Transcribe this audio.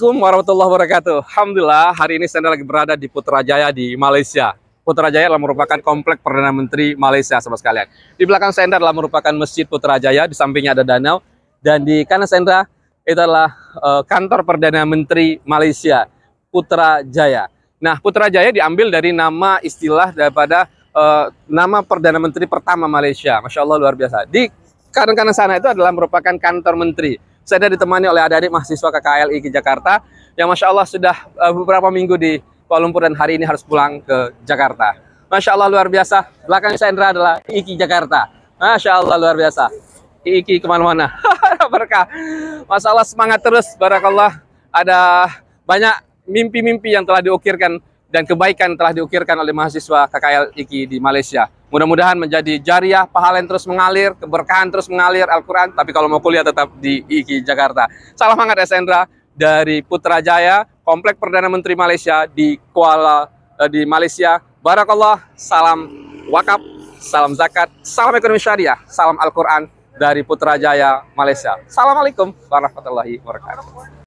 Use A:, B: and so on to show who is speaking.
A: Assalamualaikum warahmatullahi wabarakatuh. Alhamdulillah, hari ini saya lagi berada di Putrajaya di Malaysia. Putrajaya adalah merupakan komplek Perdana Menteri Malaysia sama sekalian. Di belakang saya adalah merupakan Masjid Putrajaya, di sampingnya ada danau dan di kanan saya adalah eh, kantor Perdana Menteri Malaysia Putrajaya. Nah, Putrajaya diambil dari nama istilah daripada uh, nama Perdana Menteri pertama Malaysia. Masya Allah luar biasa. Di kanan-kanan sana itu adalah merupakan kantor menteri saya ditemani oleh adik-adik mahasiswa KKLI ke Jakarta yang Masya Allah sudah eh, beberapa minggu di Kuala Lumpur dan hari ini harus pulang ke Jakarta. Masya Allah luar biasa. Belakang saya Indra adalah IKI Jakarta. Masya Allah luar biasa. IKI kemana-mana. Berkah. Masalah semangat terus. Barakallah. Ada banyak mimpi-mimpi yang telah diukirkan dan kebaikan telah diukirkan oleh mahasiswa KKL IKI di Malaysia. Mudah-mudahan menjadi jariah, pahala yang terus mengalir, keberkahan terus mengalir, Al-Quran. Tapi kalau mau kuliah tetap di IKI Jakarta. Salam hangat Esendra dari Putrajaya, Komplek Perdana Menteri Malaysia di Kuala, eh, di Malaysia. Barakallah, salam wakaf, salam zakat, salam ekonomi syariah, salam Al-Quran dari Putrajaya, Malaysia. Assalamualaikum warahmatullahi wabarakatuh.